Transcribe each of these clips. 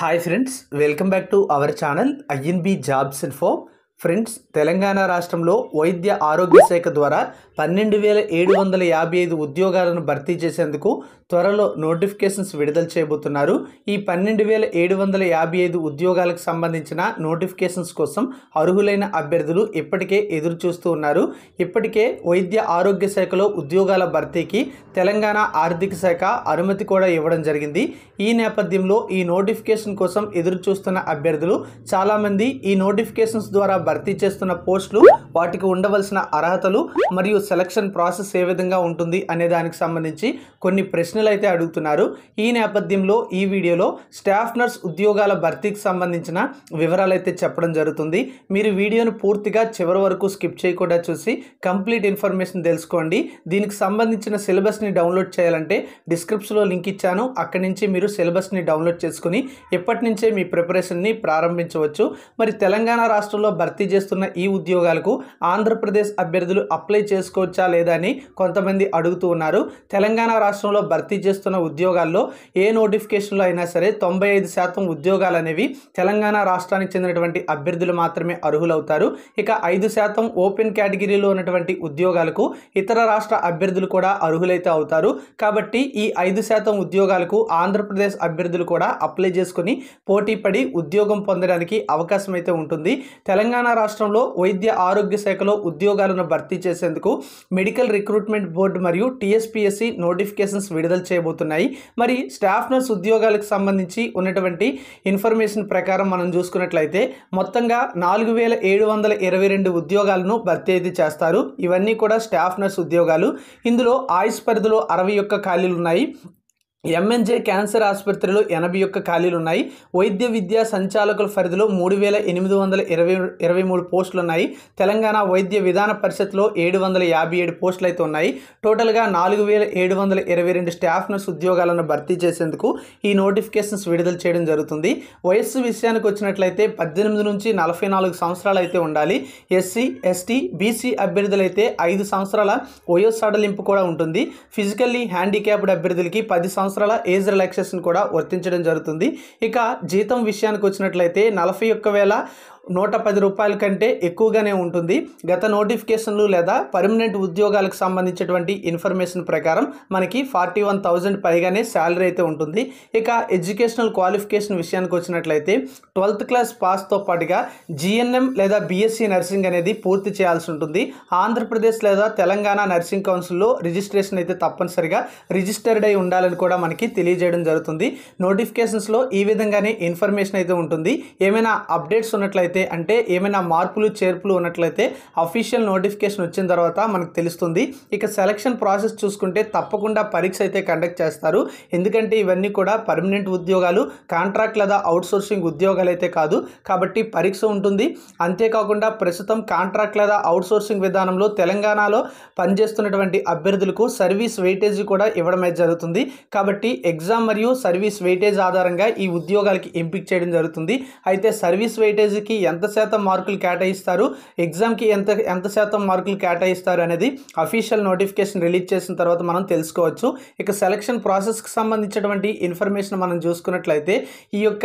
Hi friends, welcome back to our channel INB Jobs Info. Friends Telangana రాష్ట్రంలో వైద్య ఆరోగ్య శాఖ ద్వారా పన్నెండు వేల ఏడు వందల యాభై ఐదు ఉద్యోగాలను భర్తీ చేసేందుకు త్వరలో నోటిఫికేషన్స్ విడుదల చేయబోతున్నారు ఈ పన్నెండు వేల ఏడు వందల యాభై ఐదు ఉద్యోగాలకు సంబంధించిన నోటిఫికేషన్స్ కోసం అర్హులైన అభ్యర్థులు ఇప్పటికే ఎదురు చూస్తూ ఉన్నారు ఇప్పటికే వైద్య ఆరోగ్య శాఖలో ఉద్యోగాల భర్తీకి తెలంగాణ ఆర్థిక శాఖ అనుమతి కూడా ఇవ్వడం జరిగింది ఈ నేపథ్యంలో ఈ నోటిఫికేషన్ కోసం ఎదురు చూస్తున్న అభ్యర్థులు చాలామంది ఈ నోటిఫికేషన్స్ ద్వారా భర్తీ చేస్తున్న పోస్టులు వాటికి ఉండవలసిన అర్హతలు మరియు సెలక్షన్ ప్రాసెస్ ఏ విధంగా ఉంటుంది అనే దానికి సంబంధించి కొన్ని ప్రశ్నలు అయితే అడుగుతున్నారు ఈ నేపథ్యంలో ఈ వీడియోలో స్టాఫ్ నర్స్ ఉద్యోగాల భర్తీకి సంబంధించిన వివరాలు అయితే చెప్పడం జరుగుతుంది మీరు వీడియోను పూర్తిగా చివరి వరకు స్కిప్ చేయకుండా చూసి కంప్లీట్ ఇన్ఫర్మేషన్ తెలుసుకోండి దీనికి సంబంధించిన సిలబస్ని డౌన్లోడ్ చేయాలంటే డిస్క్రిప్షన్లో లింక్ ఇచ్చాను అక్కడి నుంచి మీరు సిలబస్ని డౌన్లోడ్ చేసుకుని ఎప్పటి నుంచే మీ ప్రిపరేషన్ని ప్రారంభించవచ్చు మరి తెలంగాణ రాష్ట్రంలో భర్తీ భర్తీ చేస్తున్న ఈ ఉద్యోగాలకు ఆంధ్రప్రదేశ్ అభ్యర్థులు అప్లై చేసుకోవచ్చా లేదా అని కొంతమంది అడుగుతూ ఉన్నారు తెలంగాణ రాష్ట్రంలో భర్తీ చేస్తున్న ఉద్యోగాల్లో ఏ నోటిఫికేషన్లో అయినా సరే తొంభై ఐదు శాతం ఉద్యోగాలు అనేవి తెలంగాణ రాష్ట్రానికి చెందినటువంటి అభ్యర్థులు మాత్రమే అర్హులవుతారు ఇక ఐదు శాతం ఓపెన్ కేటగిరీలో ఉన్నటువంటి ఉద్యోగాలకు ఇతర రాష్ట్ర అభ్యర్థులు కూడా అర్హులైతే అవుతారు కాబట్టి ఈ ఐదు శాతం ఉద్యోగాలకు ఆంధ్రప్రదేశ్ అభ్యర్థులు కూడా అప్లై చేసుకుని పోటీ పడి ఉద్యోగం పొందడానికి అవకాశం అయితే ఉంటుంది తెలంగాణ తెలంగాణ రాష్ట్రంలో వైద్య ఆరోగ్య శాఖలో ఉద్యోగాలను భర్తీ చేసేందుకు మెడికల్ రిక్రూట్మెంట్ బోర్డు మరియు టీఎస్పీఎస్సీ నోటిఫికేషన్స్ విడుదల చేయబోతున్నాయి మరి స్టాఫ్ నర్స్ ఉద్యోగాలకు సంబంధించి ఉన్నటువంటి ఇన్ఫర్మేషన్ ప్రకారం మనం చూసుకున్నట్లయితే మొత్తంగా నాలుగు వేల ఏడు వందల ఇరవై రెండు ఉద్యోగాలను భర్తీ అయితే చేస్తారు ఇవన్నీ కూడా స్టాఫ్ నర్స్ ఉద్యోగాలు ఇందులో ఆయుష్ పరిధిలో అరవై ఒక్క ఖాళీలు ఉన్నాయి ఎంఎన్జే క్యాన్సర్ ఆసుపత్రిలో ఎనభై ఒక్క ఖాళీలు ఉన్నాయి వైద్య విద్యా సంచాలకుల పరిధిలో మూడు వేల ఎనిమిది వందల ఇరవై ఇరవై మూడు పోస్టులు ఉన్నాయి తెలంగాణ వైద్య విధాన పరిషత్లో ఏడు వందల యాభై ఏడు పోస్టులు అయితే ఉన్నాయి టోటల్గా నాలుగు వేల ఏడు వందల ఇరవై రెండు స్టాఫ్ నర్స్ ఉద్యోగాలను భర్తీ చేసేందుకు ఈ నోటిఫికేషన్స్ విడుదల చేయడం జరుగుతుంది వయస్సు విషయానికి వచ్చినట్లయితే పద్దెనిమిది నుంచి నలభై నాలుగు సంవత్సరాలు అయితే ఉండాలి ఎస్సీ ఎస్టీ బీసీ అభ్యర్థులైతే ఐదు సంవత్సరాల వయో సడలింపు కూడా ఉంటుంది ఫిజికల్లీ హ్యాండిక్యాప్డ్ అభ్యర్థులకి పది సంవత్సరాలు సంవత్సరాల ఏజ్ రిలాక్సేషన్ కూడా వర్తించడం జరుగుతుంది ఇక జీతం విషయానికి వచ్చినట్లయితే నలభై ఒక్క వేల నూట పది రూపాయల కంటే ఎక్కువగానే ఉంటుంది గత నోటిఫికేషన్లు లేదా పర్మనెంట్ ఉద్యోగాలకు సంబంధించినటువంటి ఇన్ఫర్మేషన్ ప్రకారం మనకి ఫార్టీ వన్ థౌజండ్ పైగానే శాలరీ అయితే ఉంటుంది ఇక ఎడ్యుకేషనల్ క్వాలిఫికేషన్ విషయానికి వచ్చినట్లయితే ట్వెల్త్ క్లాస్ పాస్తో పాటుగా జిఎన్ఎం లేదా బీఎస్సీ నర్సింగ్ అనేది పూర్తి చేయాల్సి ఉంటుంది ఆంధ్రప్రదేశ్ లేదా తెలంగాణ నర్సింగ్ కౌన్సిల్లో రిజిస్ట్రేషన్ అయితే తప్పనిసరిగా రిజిస్టర్డ్ అయి ఉండాలని కూడా మనకి తెలియజేయడం జరుగుతుంది నోటిఫికేషన్స్లో ఈ విధంగానే ఇన్ఫర్మేషన్ అయితే ఉంటుంది ఏమైనా అప్డేట్స్ ఉన్నట్లయితే ఉన్నట్లయితే అంటే ఏమైనా మార్పులు చేర్పులు ఉన్నట్లయితే అఫీషియల్ నోటిఫికేషన్ వచ్చిన తర్వాత మనకు తెలుస్తుంది ఇక సెలక్షన్ ప్రాసెస్ చూసుకుంటే తప్పకుండా పరీక్ష అయితే కండక్ట్ చేస్తారు ఎందుకంటే ఇవన్నీ కూడా పర్మనెంట్ ఉద్యోగాలు కాంట్రాక్ట్ లేదా అవుట్సోర్సింగ్ ఉద్యోగాలు అయితే కాదు కాబట్టి పరీక్ష ఉంటుంది అంతేకాకుండా ప్రస్తుతం కాంట్రాక్ట్ లేదా అవుట్సోర్సింగ్ విధానంలో తెలంగాణలో పనిచేస్తున్నటువంటి అభ్యర్థులకు సర్వీస్ వెయిటేజ్ కూడా ఇవ్వడం జరుగుతుంది కాబట్టి ఎగ్జామ్ మరియు సర్వీస్ వెయిటేజ్ ఆధారంగా ఈ ఉద్యోగాలకి ఎంపిక చేయడం జరుగుతుంది అయితే సర్వీస్ వెయిటేజ్కి ఎంత శాతం మార్కులు కేటాయిస్తారు ఎగ్జామ్కి ఎంత ఎంత శాతం మార్కులు కేటాయిస్తారు అనేది అఫీషియల్ నోటిఫికేషన్ రిలీజ్ చేసిన తర్వాత మనం తెలుసుకోవచ్చు ఇక సెలక్షన్ ప్రాసెస్కి సంబంధించినటువంటి ఇన్ఫర్మేషన్ మనం చూసుకున్నట్లయితే ఈ యొక్క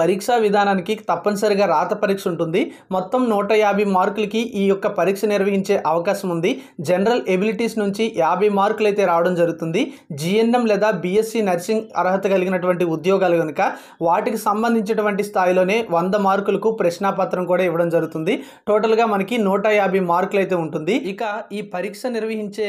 పరీక్షా విధానానికి తప్పనిసరిగా రాత పరీక్ష ఉంటుంది మొత్తం నూట యాభై మార్కులకి ఈ యొక్క పరీక్ష నిర్వహించే అవకాశం ఉంది జనరల్ ఎబిలిటీస్ నుంచి యాభై మార్కులు అయితే రావడం జరుగుతుంది జిఎన్ఎం లేదా బీఎస్సీ నర్సింగ్ అర్హత కలిగినటువంటి ఉద్యోగాలు కనుక వాటికి సంబంధించినటువంటి స్థాయిలోనే వంద మార్కులకు ప్రశ్నాపత్రం కూడా ఇవ్వడం జరుగుతుంది టోటల్గా మనకి నూట యాభై మార్కులు అయితే ఉంటుంది ఇక ఈ పరీక్ష నిర్వహించే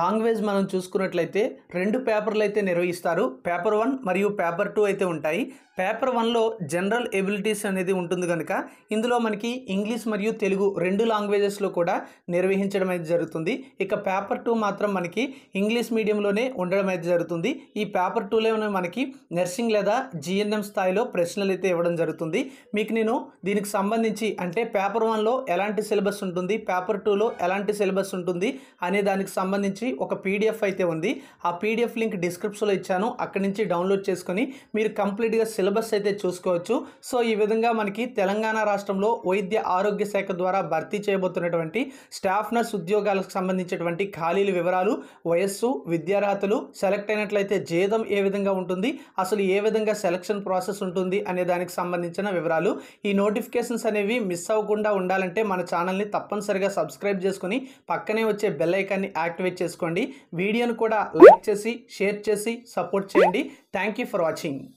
లాంగ్వేజ్ మనం చూసుకున్నట్లయితే రెండు పేపర్లు అయితే నిర్వహిస్తారు పేపర్ వన్ మరియు పేపర్ టూ అయితే ఉంటాయి పేపర్ వన్లో జనరల్ ఎబిలిటీస్ అనేది ఉంటుంది కనుక ఇందులో మనకి ఇంగ్లీష్ మరియు తెలుగు రెండు లాంగ్వేజెస్లో కూడా నిర్వహించడం అయితే జరుగుతుంది ఇక పేపర్ టూ మాత్రం మనకి ఇంగ్లీష్ మీడియంలోనే ఉండడం అయితే జరుగుతుంది ఈ పేపర్ టూలోనే మనకి నర్సింగ్ లేదా జిఎన్ఎం స్థాయిలో ప్రశ్నలు అయితే ఇవ్వడం జరుగుతుంది మీకు నేను దీనికి సంబంధించి అంటే పేపర్ వన్లో ఎలాంటి సిలబస్ ఉంటుంది పేపర్ టూలో ఎలాంటి సిలబస్ ఉంటుంది అనే దానికి సంబంధించి ఒక పీడిఎఫ్ అయితే ఉంది ఆ పీడిఎఫ్ లింక్ డిస్క్రిప్షన్లో ఇచ్చాను అక్కడి నుంచి డౌన్లోడ్ చేసుకొని మీరు కంప్లీట్గా సిలబస్ అయితే చూసుకోవచ్చు సో ఈ విధంగా మనకి తెలంగాణ రాష్ట్రంలో వైద్య ఆరోగ్య శాఖ ద్వారా భర్తీ చేయబోతున్నటువంటి స్టాఫ్ నర్స్ ఉద్యోగాలకు సంబంధించినటువంటి ఖాళీల వివరాలు వయస్సు విద్యార్హతలు సెలెక్ట్ అయినట్లయితే జీతం ఏ విధంగా ఉంటుంది అసలు ఏ విధంగా సెలక్షన్ ప్రాసెస్ ఉంటుంది అనే దానికి సంబంధించిన వివరాలు ఈ నోటిఫికేషన్స్ అనేవి మిస్ అవ్వకుండా ఉండాలంటే మన ఛానల్ని తప్పనిసరిగా సబ్స్క్రైబ్ చేసుకుని పక్కనే వచ్చే బెల్ ఐకాన్ని యాక్టివేట్ చేసుకోండి వీడియోను కూడా లైక్ చేసి షేర్ చేసి సపోర్ట్ చేయండి థ్యాంక్ యూ ఫర్ వాచింగ్